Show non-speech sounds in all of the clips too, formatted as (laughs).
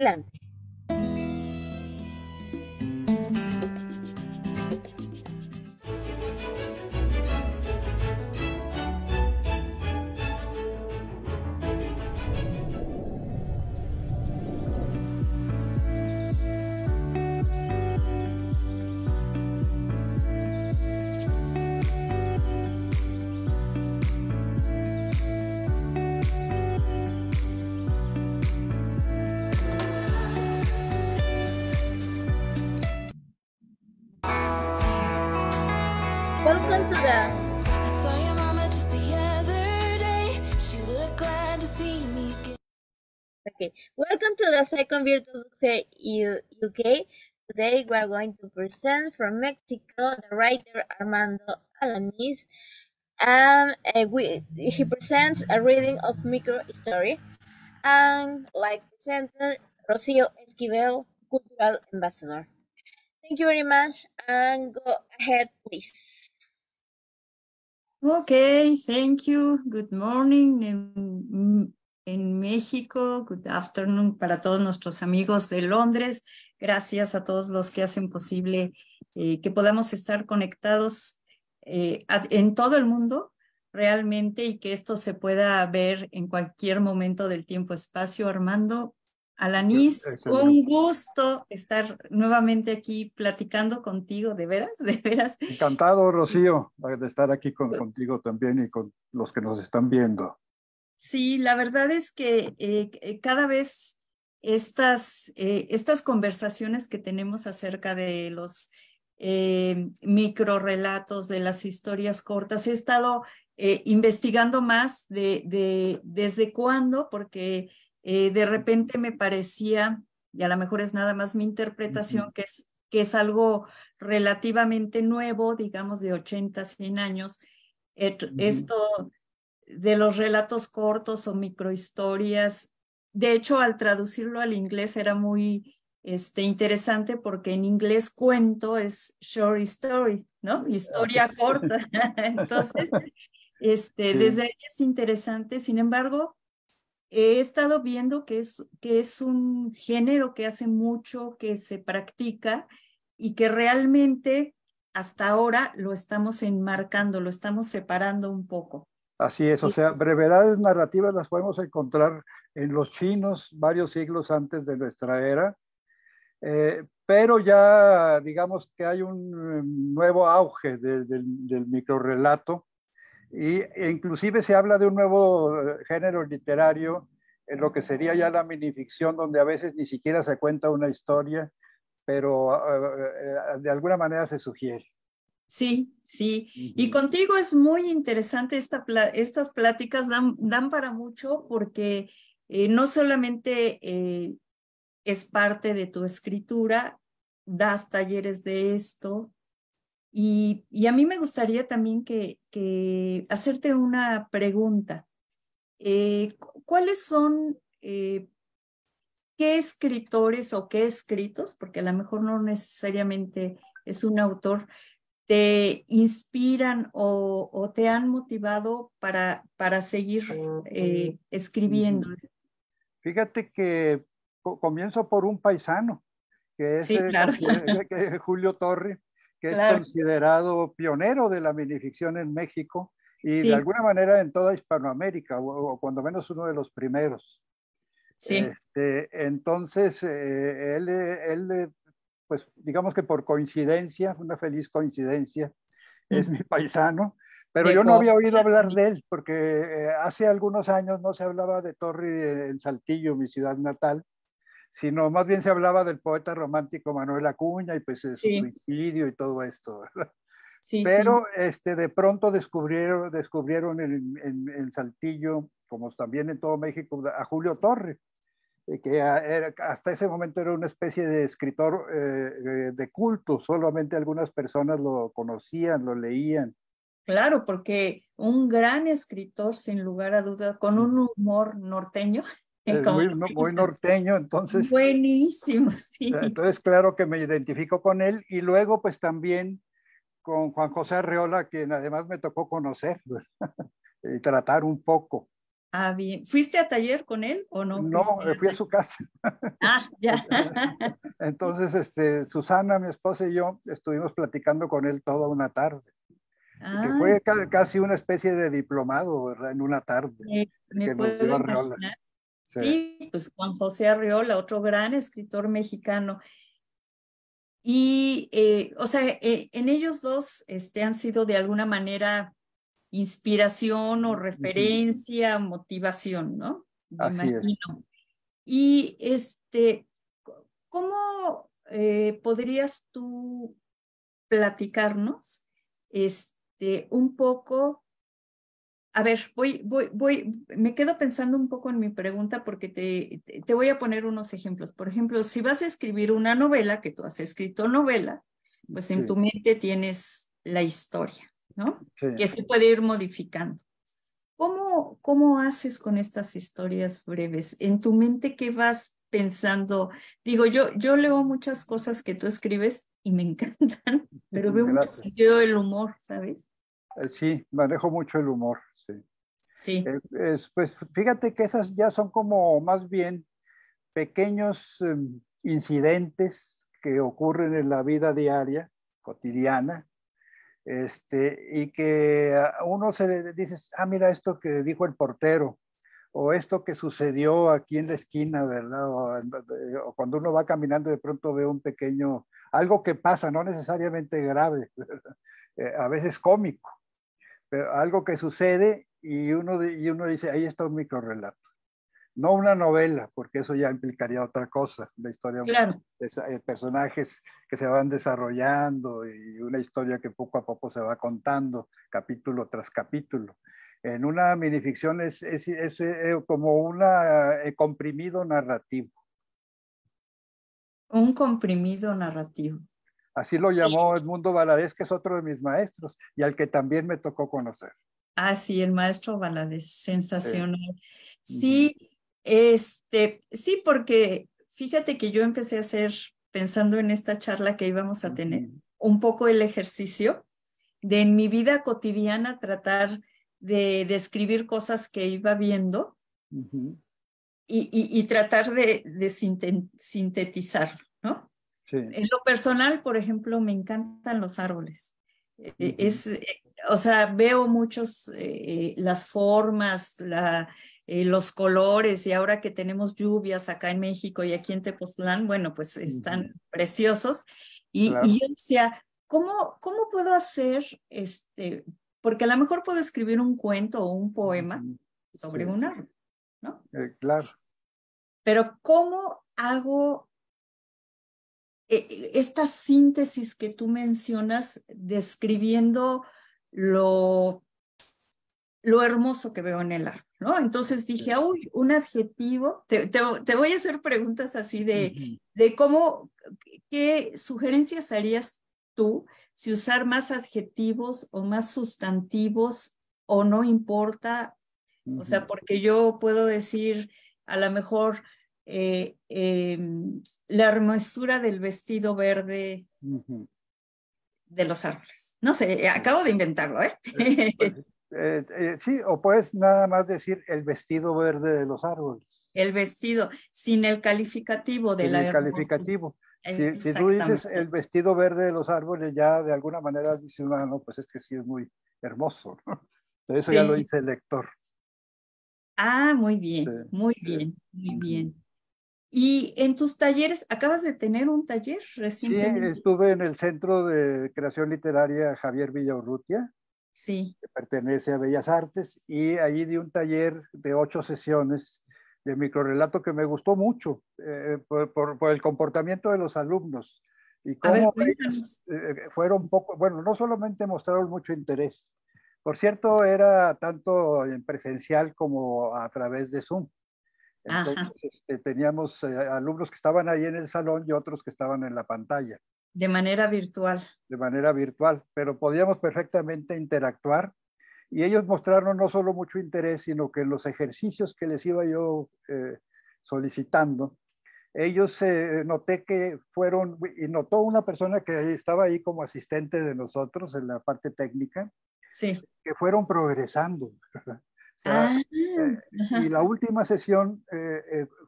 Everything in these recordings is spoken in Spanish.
adelante. to the second virtual book fair UK. Today we are going to present from Mexico the writer Armando Alanis. Um, uh, we, he presents a reading of micro story, and like presenter Rocio Esquivel, cultural ambassador. Thank you very much, and go ahead, please. Okay, thank you. Good morning, en México. Good afternoon para todos nuestros amigos de Londres. Gracias a todos los que hacen posible eh, que podamos estar conectados eh, en todo el mundo realmente y que esto se pueda ver en cualquier momento del tiempo-espacio. Armando Alanis, un gusto estar nuevamente aquí platicando contigo, de veras, (laughs) de veras. Encantado, Rocío, mm. de estar aquí contigo también y con los que nos están viendo. Sí, la verdad es que eh, eh, cada vez estas, eh, estas conversaciones que tenemos acerca de los eh, microrelatos, de las historias cortas, he estado investigando más de, de desde cuándo, porque de repente me parecía, y a lo mejor es nada más mi interpretación, que es que es algo relativamente nuevo, digamos de 80, 100 años, esto de los relatos cortos o microhistorias. De hecho, al traducirlo al inglés era muy este, interesante porque en inglés cuento es short story, ¿no? Historia (laughs) corta. (laughs) Entonces, este, desde ahí es interesante. Sin embargo, he estado viendo que es, que es un género que hace mucho, que se practica y que realmente hasta ahora lo estamos enmarcando, lo estamos separando un poco. Así es, o sea, brevedades narrativas las podemos encontrar en los chinos varios siglos antes de nuestra era, eh, pero ya digamos que hay un em, nuevo auge del microrrelato, y, e inclusive se habla de un nuevo eh, género literario en lo que sería ya la minificción, donde a veces ni siquiera se cuenta una historia, pero eh, de alguna manera se sugiere. Sí, sí. Y contigo es muy interesante esta estas pláticas, dan, para mucho porque eh, no solamente eh, es parte de tu escritura, das talleres de esto. Y, a mí me gustaría también que, hacerte una pregunta. Eh, ¿Cuáles son, qué escritores o qué escritos, porque a lo mejor no necesariamente es un autor, te inspiran o, te han motivado para, para seguir eh, escribiendo? Fíjate que comienzo por un paisano, que es, eh, (laughs) Julio Torre, que es considerado pionero de la minificción en México y de alguna manera en toda Hispanoamérica, o, cuando menos uno de los primeros. Este, entonces, eh, él, él pues digamos que por coincidencia, una feliz coincidencia, es mi paisano, pero yo no había oído hablar de él, porque eh, hace algunos años no se hablaba de Torre en Saltillo, mi ciudad natal, sino más bien se hablaba del poeta romántico Manuel Acuña y pues de su suicidio y todo esto. pero Este, de pronto descubrieron, descubrieron en, Saltillo, como también en todo México, a Julio Torre. Eh, que hasta ese momento era una especie de escritor eh, eh, de culto, solamente algunas personas lo conocían, lo leían. Claro, porque un gran escritor, sin lugar a duda, con mm. un humor norteño. (laughs) muy, norteño, entonces. Buenísimo, (laughs) sí. Entonces, claro que me identifico con él y luego, pues también con Juan José Arreola, quien además me tocó conocer (laughs) y tratar un poco. Ah, bien. ¿Fuiste a taller con él o no? No, me fui a su casa. (laughs) Ah, ya. (laughs) Entonces, este, Susana, mi esposa y yo estuvimos platicando con él toda una tarde. que fue ah. casi una especie de diplomado, ¿verdad? En una tarde. Sí, me puedo imaginar. Sí. pues Juan José Arriola, otro gran escritor mexicano. Y, eh, o sea, eh, en ellos dos este, han sido de alguna manera inspiración o referencia, motivación, ¿no? Me imagino. Y este, ¿cómo eh, podrías tú platicarnos este, un poco? A ver, voy, voy, voy, me quedo pensando un poco en mi pregunta porque te, te voy a poner unos ejemplos. Por ejemplo, si vas a escribir una novela, que tú has escrito novela, pues en tu mente tienes la historia, que se puede ir modificando. ¿Cómo, ¿Cómo haces con estas historias breves? ¿En tu mente qué vas pensando? Digo, yo, yo leo muchas cosas que tú escribes y me (laughs) encantan, pero veo mucho sentido del humor, ¿sabes? Eh, sí, manejo mucho el humor, sí. Eh, pues fíjate que esas ya son como más bien pequeños em, incidentes que ocurren en la vida diaria, cotidiana, este, y que uno se dice, ah, mira esto que dijo el portero, o esto que sucedió aquí en la esquina, ¿verdad? O, eh, cuando uno va caminando de pronto ve un pequeño, algo que pasa, no necesariamente grave, eh, a veces cómico, pero algo que sucede y uno, y uno dice, ahí está un relato no una novela, porque eso ya implicaría otra cosa, La historia claro. Eh, personajes que se van desarrollando y una historia que poco a poco se va contando, capítulo tras capítulo. En una minificción es, es, es, es eh, eh, como un comprimido narrativo. Un comprimido narrativo. Así lo llamó Edmundo Valadez, que es otro de mis maestros y al que también me tocó conocer. Ah, sí, el maestro Valadez, sensacional. sí este, sí, porque fíjate que yo empecé a hacer, pensando en esta charla que íbamos a tener, un poco el ejercicio de en mi vida cotidiana tratar de describir cosas que iba viendo y, y, tratar de, sintetizar, ¿no? En lo personal, por ejemplo, me encantan los árboles. E-, es, eh, o sea, veo muchos eh, eh, las formas, la, eh, los colores y ahora que tenemos lluvias acá en México y aquí en Tepoztlán, bueno, pues están preciosos. Y, yo decía, ¿cómo, ¿cómo puedo hacer este? Porque a lo mejor puedo escribir un cuento o un poema sobre un árbol, ¿no? Eh, claro. Pero ¿cómo hago eh, esta síntesis que tú mencionas describiendo lo lo hermoso que veo en el árbol, ¿no? Entonces dije, uy, un adjetivo, te, voy a hacer preguntas así de, de cómo, qué sugerencias harías tú si usar más adjetivos o más sustantivos o no importa, o sea, porque yo puedo decir a lo mejor eh, em, la hermosura del vestido verde de los árboles. No sé, acabo de inventarlo, ¿eh? Eh, eh, sí, o puedes nada más decir el vestido verde de los árboles. El vestido, sin el calificativo de sin la. El calificativo. Eh, si, tú dices el vestido verde de los árboles, ya de alguna manera dices, ah, no, pues es que sí es muy hermoso. (laughs) Eso ya lo dice el lector. Ah, muy bien, muy bien, muy bien. Y en tus talleres, acabas de tener un taller recientemente. estuve en el Centro de Creación Literaria Javier Villaurrutia sí. que pertenece a Bellas Artes, y allí di un taller de ocho sesiones de microrelato que me gustó mucho eh, por, el comportamiento de los alumnos y cómo eh, eh, fueron poco, bueno, no solamente mostraron mucho interés, por cierto, era tanto en presencial como a través de Zoom. Entonces este, teníamos alumnos que estaban ahí en el salón y otros que estaban en la pantalla. De manera virtual. De manera virtual, pero podíamos perfectamente interactuar y ellos mostraron no solo mucho interés, sino que los ejercicios que les iba yo eh, solicitando, ellos eh, noté que fueron, y notó una persona que estaba ahí como asistente de nosotros en la parte técnica, sí. que fueron progresando. (laughs) Ah, eh, y la última sesión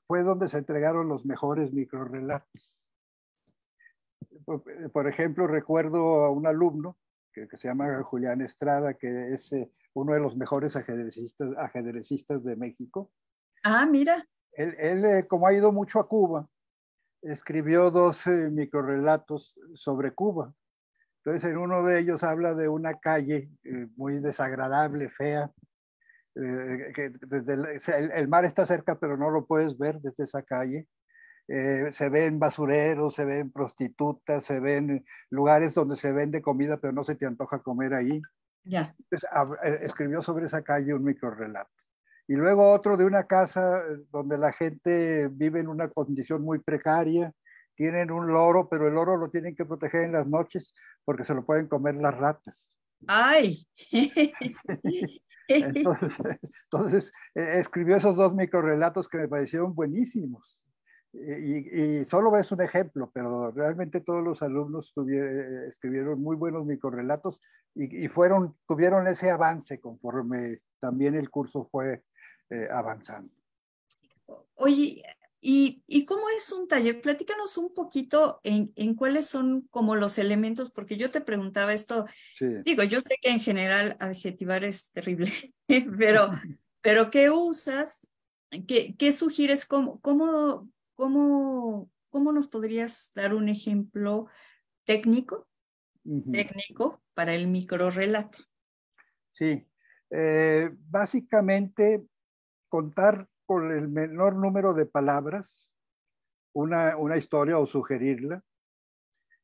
fue donde se entregaron los mejores microrelatos. Eh, por ejemplo, recuerdo a un alumno que, se llama Julián Estrada, que es eh, uno de los mejores ajedrecistas, de México. Ah, mira. Él, eh, como ha ido mucho a Cuba, escribió dos microrelatos sobre Cuba. Entonces, en uno de ellos habla de una calle muy desagradable, fea, desde el, mar está cerca, pero no lo puedes ver desde esa calle. Eh, se ven basureros, se ven prostitutas, se ven lugares donde se vende comida, pero no se te antoja comer ahí. Eh, escribió sobre esa calle un microrelato. Y luego otro de una casa eh, donde la gente vive en una condición muy precaria, tienen un loro, pero el loro lo tienen que proteger en las noches porque se lo pueden comer las ratas. ¡Ay! (laughs) Entonces, entonces, escribió esos dos microrelatos que me parecieron buenísimos. Y, solo es un ejemplo, pero realmente todos los alumnos eh, escribieron muy buenos microrelatos y, y, fueron, tuvieron ese avance conforme también el curso fue eh, avanzando. Oye, ¿y, cómo es un taller? Platícanos un poquito en, en, cuáles son como los elementos, porque yo te preguntaba esto, digo, yo sé que en general adjetivar es terrible, (laughs) pero, pero ¿qué usas? ¿Qué, qué sugieres? ¿Cómo, cómo ¿Cómo, nos podrías dar un ejemplo técnico, técnico para el microrrelato. Sí, eh, básicamente contar con el menor número de palabras una, historia o sugerirla.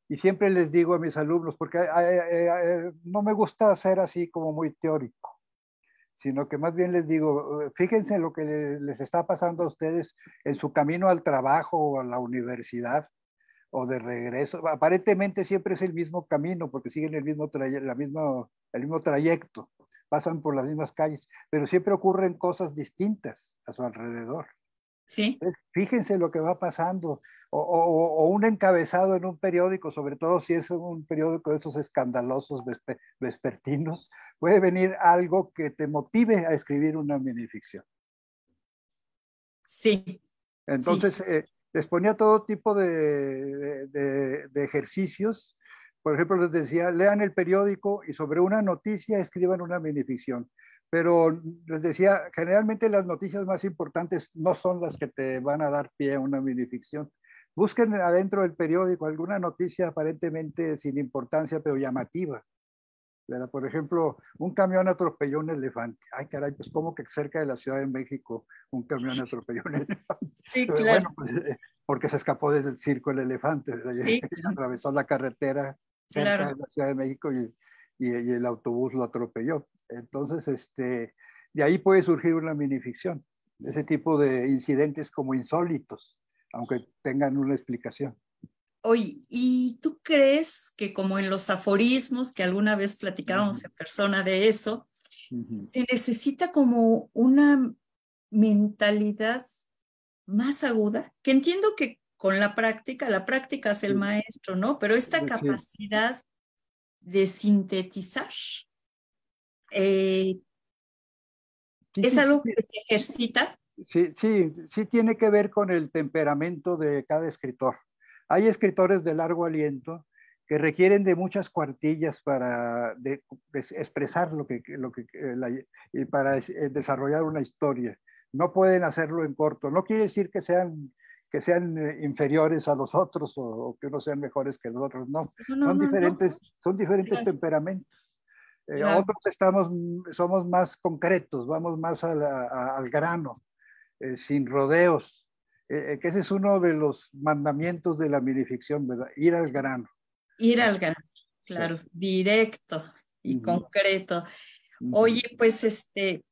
Y siempre les digo a mis alumnos, porque eh, eh, no me gusta ser así como muy teórico sino que más bien les digo, eh, fíjense lo que les está pasando a ustedes en su camino al trabajo o a la universidad o de regreso. Aparentemente siempre es el mismo camino porque siguen el mismo, misma, el mismo trayecto, pasan por las mismas calles, pero siempre ocurren cosas distintas a su alrededor. Fíjense lo que va pasando. O, un encabezado en un periódico, sobre todo si es un periódico de esos escandalosos vespertinos, (laughs) puede venir algo que te motive a escribir una minificción. Sí. Entonces, eh, les ponía todo tipo de, de ejercicios. Por ejemplo, les decía, lean el periódico y sobre una noticia escriban una minificción pero les decía, generalmente las noticias más importantes no son las que te van a dar pie a una minificción. Busquen adentro del periódico alguna noticia aparentemente sin importancia, pero llamativa. Por ejemplo, un camión atropelló un elefante. Ay, caray, pues como que cerca de la Ciudad de México un camión atropelló un elefante. Sí, claro. Pues, eh, porque se escapó desde el circo el elefante, sí. (laughs) atravesó la carretera cerca de la Ciudad de México y y, el autobús lo atropelló. Entonces, este, de ahí puede surgir una minificción, ese tipo de incidentes como insólitos, aunque tengan una explicación. Oye, ¿y tú crees que como en los aforismos, que alguna vez platicábamos en persona de eso, se necesita como una mentalidad más aguda? Que entiendo que con la práctica, la práctica es el maestro, ¿no? Pero esta capacidad de sintetizar. Eh, es algo que se ejercita. Sí, sí, sí tiene que ver con el temperamento de cada escritor. Hay escritores de largo aliento que requieren de muchas cuartillas para expresar lo que, lo que eh, y para eh, desarrollar una historia. No pueden hacerlo en corto. No quiere decir que sean que sean eh, inferiores a los otros o, que no sean mejores que los otros, no. son, diferentes, son diferentes temperamentos. Eh, Otros estamos, somos más concretos, vamos más al grano, eh, sin rodeos, eh, que ese es uno de los mandamientos de la minificción, ¿verdad? Ir al grano. Ir al grano, claro, directo y concreto. Oye, pues este,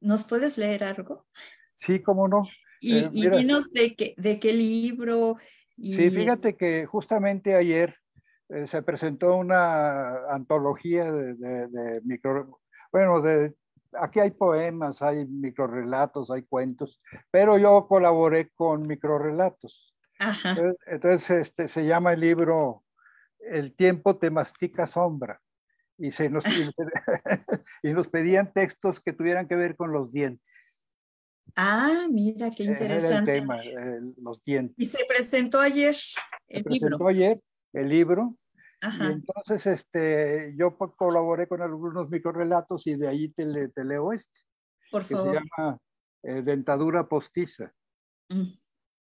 ¿nos puedes leer algo? Sí, cómo no. Eh, y, menos de, qué libro. Sí, fíjate que justamente ayer eh, se presentó una antología de, micro... Bueno, de, aquí hay poemas, hay microrelatos, hay cuentos, pero yo colaboré con microrelatos. Eh, entonces, este, se llama el libro El tiempo te mastica sombra. Y, se nos, y (laughs) nos pedían textos que tuvieran que ver con los dientes. Ah, mira, qué interesante. Era el tema, los dientes. Y se presentó ayer el se libro. presentó ayer el libro. entonces este, yo colaboré con algunos microrelatos y de ahí te, leo este. Por favor. se llama eh, Dentadura Postiza. Mm.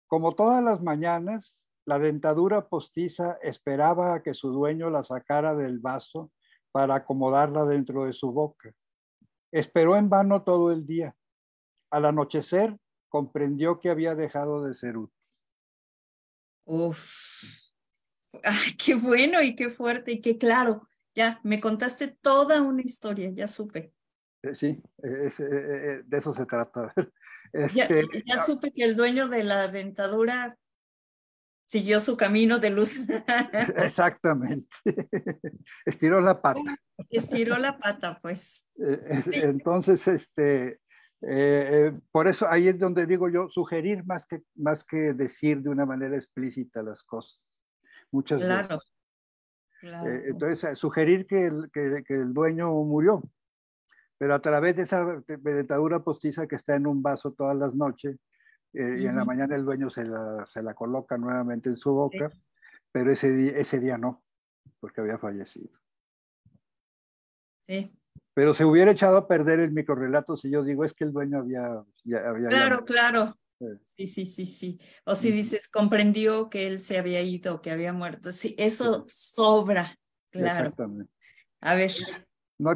Como todas las mañanas, la dentadura postiza esperaba a que su dueño la sacara del vaso para acomodarla dentro de su boca. Esperó en vano todo el día al anochecer comprendió que había dejado de ser útil. Uf, qué bueno y qué fuerte y qué claro. Ya, me contaste toda una historia, ya supe. Eh, sí, eh, eh, de eso se trata. (laughs) ya, este, ya, ah, supe que el dueño de la dentadura siguió su camino de luz. (laughs) Exactamente. (laughs) Estiró la pata. Estiró la pata, pues. Entonces, este, eh, eh, por eso ahí es donde digo yo, sugerir más que, más que decir de una manera explícita las cosas. Muchas veces. Claro. Eh, entonces, sugerir que el, que, el, dueño murió, pero a través de esa dentadura postiza que está en un vaso todas las noches, y en la mañana el dueño se la, se la coloca nuevamente en su boca, pero ese, ese día no, porque había fallecido. Sí pero se hubiera echado a perder el microrelato si yo digo es que el dueño había... claro, claro. Sí, sí, sí, sí. O si dices, comprendió que él se había ido, que había muerto. Sí, eso sobra, claro. Exactamente. A ver. No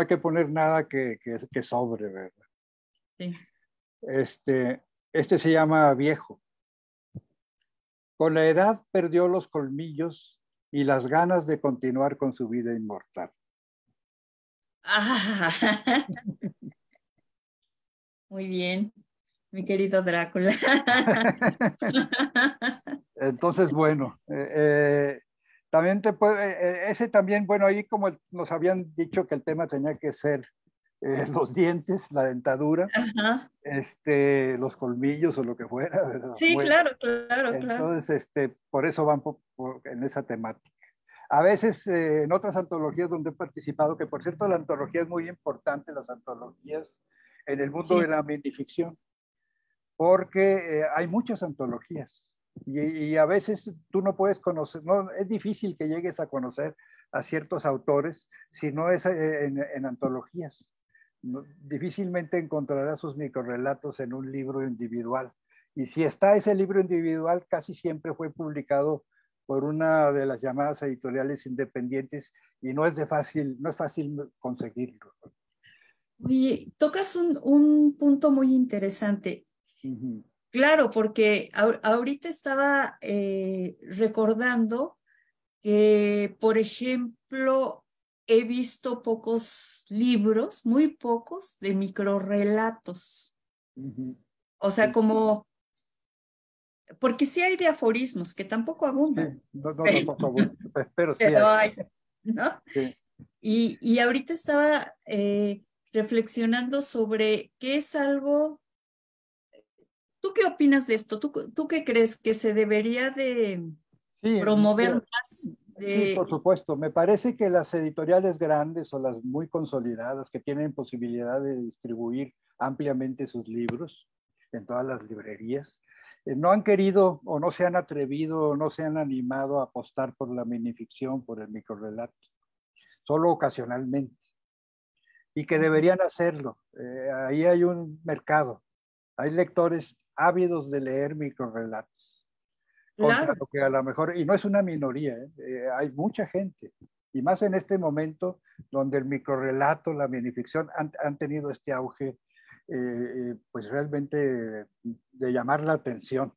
hay, que poner nada que, que, sobre, ¿verdad? Sí. Este, este se llama viejo. Con la edad perdió los colmillos y las ganas de continuar con su vida inmortal. Ah. (laughs) Muy bien, mi querido Drácula. (laughs) Entonces, bueno, eh, eh, también te puede, eh, ese también, bueno, ahí como nos habían dicho que el tema tenía que ser los dientes, la dentadura, este, los colmillos o lo que fuera. ¿verdad? Sí, claro, claro, claro. Entonces, este, por eso van en esa temática. A veces eh, en otras antologías donde he participado, que por cierto la antología es muy importante, las antologías en el mundo de la minificción, porque eh, hay muchas antologías y, a veces tú no puedes conocer, no, es difícil que llegues a conocer a ciertos autores si no es eh, en, antologías. difícilmente encontrarás sus microrelatos en un libro individual. Y si está ese libro individual, casi siempre fue publicado por una de las llamadas editoriales independientes y no es de fácil, no es fácil conseguirlo. Oye, tocas un, punto muy interesante. Claro, porque ahorita estaba eh, recordando que, por ejemplo, he visto pocos libros, muy pocos, de microrelatos. O sea, como porque sí hay de aforismos que tampoco abundan. no, no, pero, tampoco (laughs) pero sí. hay. ¿no? Y, y, ahorita estaba eh, reflexionando sobre qué es algo. ¿Tú qué opinas de esto? ¿Tú, tú qué crees que se debería de promover más? Sí, por supuesto. Me parece que las editoriales grandes o las muy consolidadas que tienen posibilidad de distribuir ampliamente sus libros en todas las librerías, eh, no han querido o no se han atrevido o no se han animado a apostar por la minificción, por el microrelato, solo ocasionalmente, y que deberían hacerlo. Eh, ahí hay un mercado, hay lectores ávidos de leer microrelatos. Claro. que a lo mejor, y no es una minoría, ¿eh? hay mucha gente, y más en este momento donde el microrelato, la minificción han, han tenido este auge eh, pues realmente de llamar la atención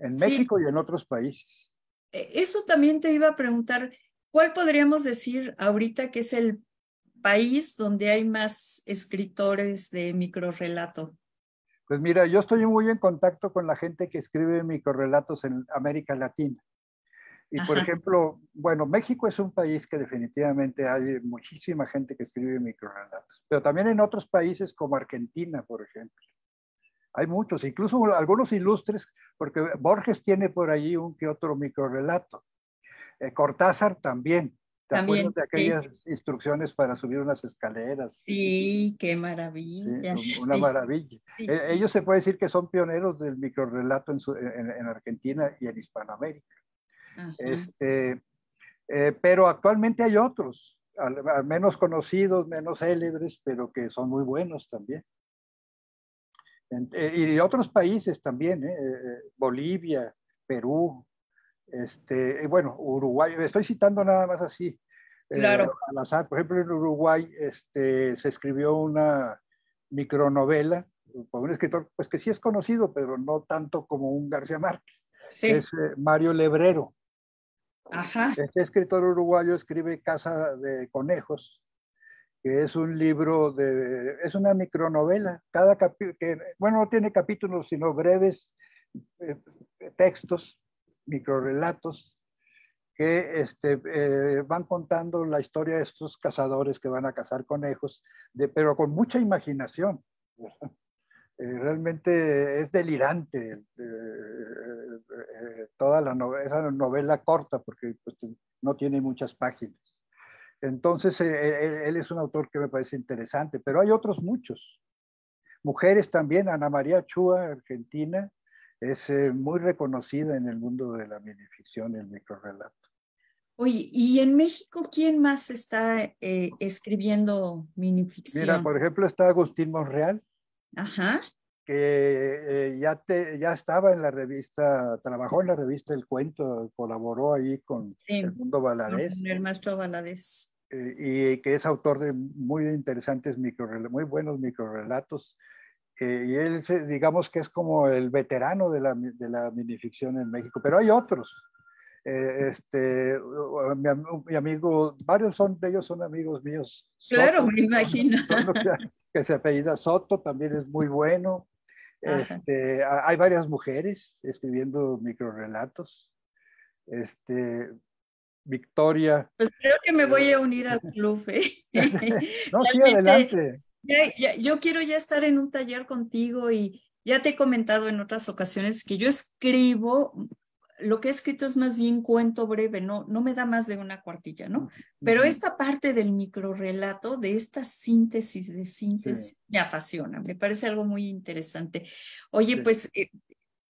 en México y en otros países. Eh, eso también te iba a preguntar, ¿cuál podríamos decir ahorita que es el país donde hay más escritores de microrrelato? Pues mira, yo estoy muy en contacto con la gente que escribe microrelatos en América Latina. Y por ejemplo, bueno, México es un país que definitivamente hay muchísima gente que escribe microrelatos, pero también en otros países como Argentina, por ejemplo. Hay muchos, incluso algunos ilustres, porque Borges tiene por allí un que otro microrelato. Eh, Cortázar también. también, de aquellas instrucciones para subir unas escaleras? Sí, qué maravilla. (laughs) una maravilla. Eh, ellos se puede decir que son pioneros del microrelato en, en Argentina y en Hispanoamérica. Este, eh, pero actualmente hay otros, al, menos conocidos, menos célebres, pero que son muy buenos también. Eh, y otros países también, eh, eh Bolivia, Perú, este, bueno, Uruguay, estoy citando nada más así. Claro. al azar. Por ejemplo, en Uruguay este, se escribió una micronovela por un escritor pues que sí es conocido, pero no tanto como un García Márquez. Es Mario Lebrero. Este escritor uruguayo escribe Casa de Conejos, que es un libro de, es una micronovela, cada que, bueno, no tiene capítulos, sino breves eh, textos, microrelatos, que este, eh, van contando la historia de estos cazadores que van a cazar conejos, pero con mucha imaginación. Eh, realmente es delirante eh, eh, toda la esa novela corta porque pues, no tiene muchas páginas. Entonces, él es un autor que me parece interesante, pero hay otros muchos. Mujeres también, Ana María Chua, argentina, es muy reconocida en el mundo de la minificción y el microrelato. Oye, ¿y en México quién más está escribiendo minificción? Mira, por ejemplo, está Agustín Monreal, Ajá. que eh, ya, te, ya estaba en la revista, trabajó en la revista El Cuento, colaboró ahí con el mundo Valadez. el maestro Valadez. Eh, y que es autor de muy interesantes, micro, muy buenos microrelatos. Eh, y él, digamos que es como el veterano de la, de la minificción en México, pero hay otros. Eh, este, mi, amigo, varios son de ellos son amigos míos. Claro, me imagino. que se apellida Soto, también es muy bueno. Este, hay varias mujeres escribiendo microrelatos. Este, Victoria. Pues creo que me voy a unir al eh, club. ¿eh? (laughs) no, sí, adelante. yo quiero ya estar en un taller contigo y ya te he comentado en otras ocasiones que yo escribo lo que he escrito es más bien cuento breve, no, no me da más de una cuartilla, ¿no? Pero esta parte del micro relato, de esta síntesis de síntesis, me apasiona, me parece algo muy interesante. Oye, pues eh,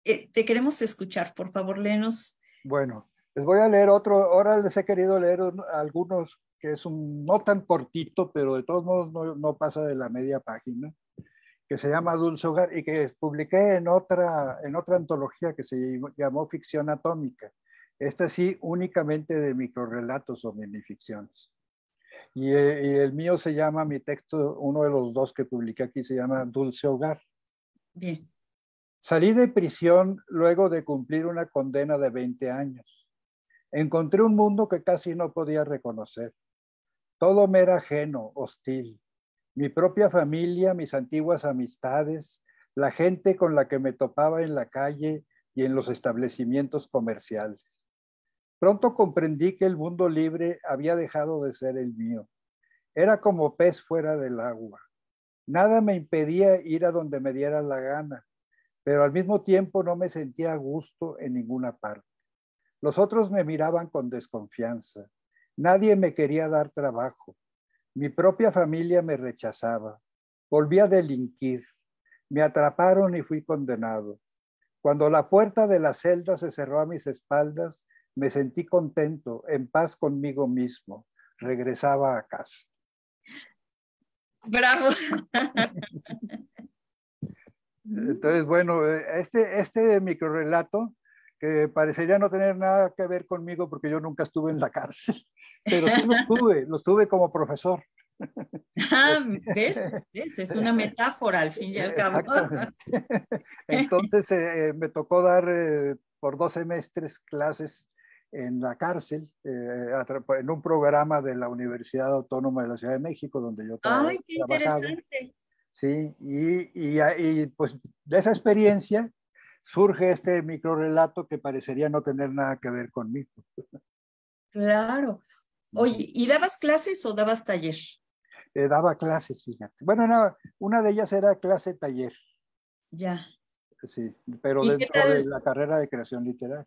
eh, te queremos escuchar, por favor, léenos. Bueno, les voy a leer otro, ahora les he querido leer algunos que es un no tan cortito, pero de todos modos no pasa de la media página que se llama Dulce Hogar y que publiqué en otra, en otra antología que se llamó Ficción Atómica. Esta sí, únicamente de microrelatos o minificciones. Y, eh, y, el mío se llama, mi texto, uno de los dos que publiqué aquí se llama Dulce Hogar. Bien. Salí de prisión luego de cumplir una condena de 20 años. Encontré un mundo que casi no podía reconocer. Todo me era ajeno, hostil mi propia familia, mis antiguas amistades, la gente con la que me topaba en la calle y en los establecimientos comerciales. Pronto comprendí que el mundo libre había dejado de ser el mío. Era como pez fuera del agua. Nada me impedía ir a donde me diera la gana, pero al mismo tiempo no me sentía a gusto en ninguna parte. Los otros me miraban con desconfianza. Nadie me quería dar trabajo. Mi propia familia me rechazaba. Volví a delinquir. Me atraparon y fui condenado. Cuando la puerta de la celda se cerró a mis espaldas, me sentí contento, en paz conmigo mismo. Regresaba a casa. Bravo. Entonces, bueno, eh, este, este microrelato que parecería no tener nada que ver conmigo porque yo nunca estuve en la cárcel, (laughs) pero sí lo estuve, lo estuve como profesor. Ah, (laughs) este, ¿ves? Es una (laughs) metáfora al fin y al cabo. Entonces eh, eh, me tocó dar eh, por dos semestres clases en la cárcel, en un programa de la Universidad Autónoma de la Ciudad de México, donde yo trabajaba. ¡Ay, qué interesante! Sí, y, y, y pues de esa experiencia surge este microrelato que parecería no tener nada que ver conmigo. Claro. Oye, ¿y dabas clases o dabas taller? Eh, daba clases, fíjate. Bueno, no, una de ellas era clase taller. Ya. Sí, pero dentro de la carrera de creación literaria.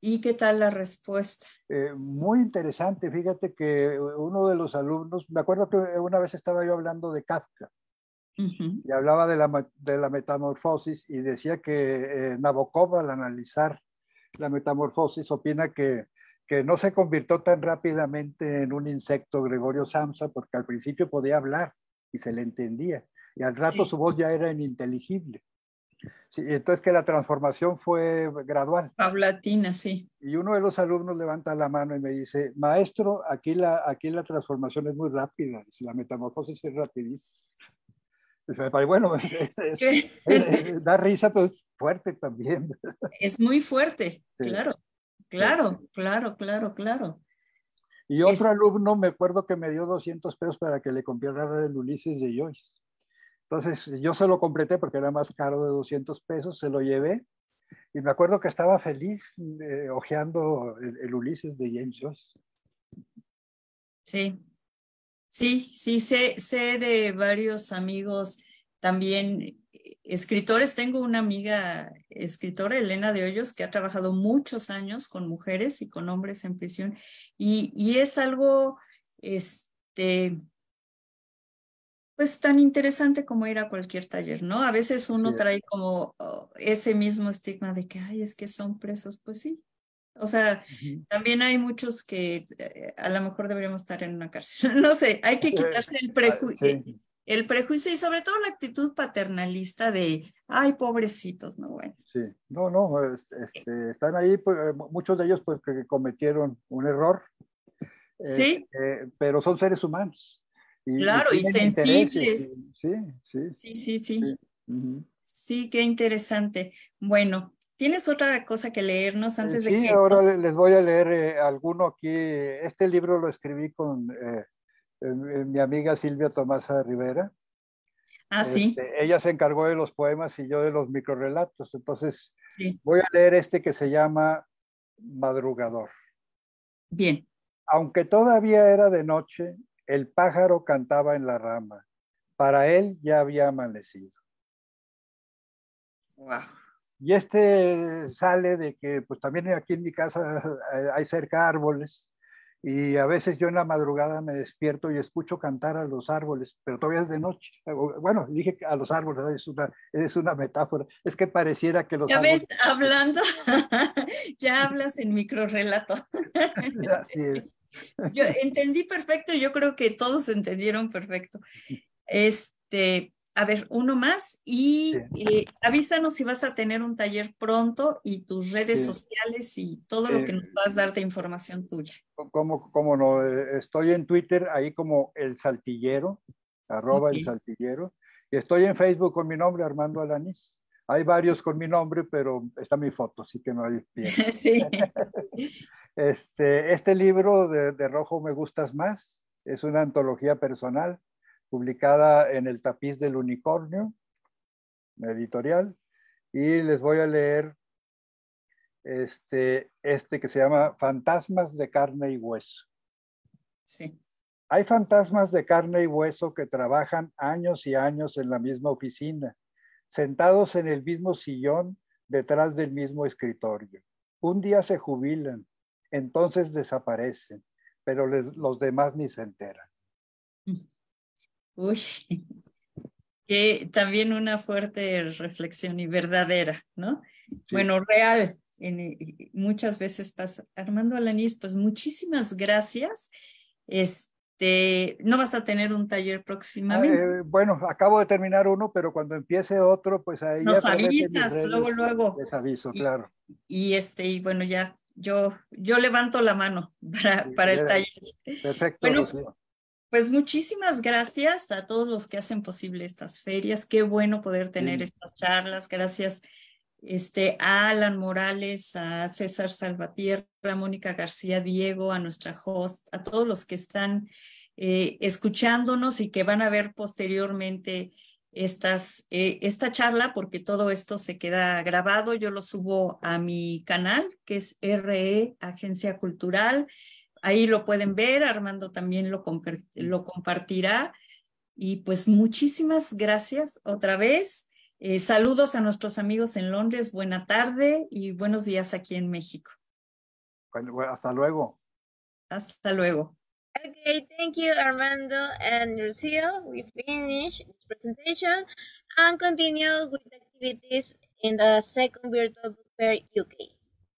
¿Y qué tal la respuesta? Eh, muy interesante, fíjate que eh, uno de los alumnos, me acuerdo que una vez estaba yo hablando de Kafka y hablaba de la, de la, metamorfosis y decía que eh, Nabokov al analizar la metamorfosis opina que, que, no se convirtió tan rápidamente en un insecto Gregorio Samsa porque al principio podía hablar y se le entendía y al rato su voz ya era ininteligible. Sí, entonces que la transformación fue gradual. Paulatina, sí. Y uno de los alumnos levanta la mano y me dice, maestro, aquí la, aquí la transformación es muy rápida, la metamorfosis es rapidísima. Bueno, (laughs) da risa, pero es fuerte también. (laughs) Es muy fuerte, claro, claro, claro, claro, claro. Y otro alumno, me acuerdo que me dio 200 pesos para que le comprara el Ulises de Joyce. Entonces yo se lo completé porque era más caro de 200 pesos, se lo llevé y me acuerdo que estaba feliz eh, hojeando el, el Ulises de James Joyce. Sí, Sí, sí, sé, sé de varios amigos también eh, escritores. Tengo una amiga escritora, Elena de Hoyos, que ha trabajado muchos años con mujeres y con hombres en prisión. Y, es algo, este, pues tan interesante como ir a cualquier taller, ¿no? A veces uno trae como oh, ese mismo estigma de que, ay, es que son presos. Pues sí, o sea, también hay muchos que eh, a lo mejor deberíamos estar en una cárcel. (laughs) No sé, hay que quitarse el ah, prejuicio. El prejuicio y sobre todo la actitud paternalista de, ay, pobrecitos, ¿no? Bueno. Sí, no, no, este, están ahí, pues, eh, muchos de ellos pues cometieron un error, sí. Este, pero son seres humanos. claro, y, sensibles. sí, sí, sí, sí. sí, qué interesante. Bueno, ¿Tienes otra cosa que leernos eh, antes de que...? Sí, ahora les voy a leer eh, alguno aquí. Este libro lo escribí con eh, mi amiga Silvia Tomasa Rivera. Ah, sí. Este, ella se encargó de los poemas y yo de los microrelatos. Entonces, voy a leer este que se llama Madrugador. Bien. Aunque todavía era de noche, el pájaro cantaba en la rama. Para él ya había amanecido. Y este sale de que, pues también aquí en mi casa eh, hay cerca árboles y a veces yo en la madrugada me despierto y escucho cantar a los árboles, pero todavía es de noche. Bueno, dije a los árboles, es una, metáfora, es que pareciera que los... Ya ves, hablando, (laughs) ya hablas en relato. (laughs) Así es. Yo entendí perfecto, yo creo que todos entendieron perfecto. Este, a ver, uno más y eh, avísanos si vas a tener un taller pronto y tus redes sociales y todo lo que nos puedas dar de información tuya. Como, como no, eh, estoy en Twitter ahí como el saltillero, arroba el saltillero, y estoy en Facebook con mi nombre, Armando Alanis. Hay varios con mi nombre, pero está mi foto, así que no hay (laughs) sí. (laughs) este, este libro de Rojo Me Gustas Más es una antología personal publicada en El tapiz del unicornio, editorial, y les voy a leer este, este que se llama Fantasmas de carne y hueso. Sí. Hay fantasmas de carne y hueso que trabajan años y años en la misma oficina, sentados en el mismo sillón detrás del mismo escritorio. Un día se jubilan, entonces desaparecen, pero los demás ni se enteran. Mm. Uy, (laughs) que también una fuerte reflexión y verdadera, ¿no? Bueno, real. En, muchas veces pasa. Armando Alanís, pues muchísimas gracias. Este, ¿no vas a tener un taller próximamente? Ah, eh, bueno, acabo de terminar uno, pero cuando empiece otro, pues ahí. Nos avisas, luego, luego. Les aviso, claro. Y este, y bueno, ya yo, yo levanto la mano para, el taller. Perfecto, pues muchísimas gracias a todos los que hacen posible estas ferias. Qué bueno poder tener estas charlas. Gracias este, a Alan Morales, a César Salvatierra, a Mónica García Diego, a nuestra host, a todos los que están eh, escuchándonos y que van a ver posteriormente estas, eh, esta charla, porque todo esto se queda grabado. Yo lo subo a mi canal, que es RE Agencia Cultural ahí lo pueden ver, Armando también lo, lo compartirá. Y pues muchísimas gracias otra vez. Eh, saludos a nuestros amigos en Londres, buena tarde y buenos días aquí en México. hasta luego. Hasta luego. Okay, thank you Armando and Lucille. We finish this presentation and continue with activities in the second virtual book fair UK.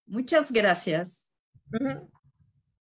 Muchas gracias. Mm-hmm.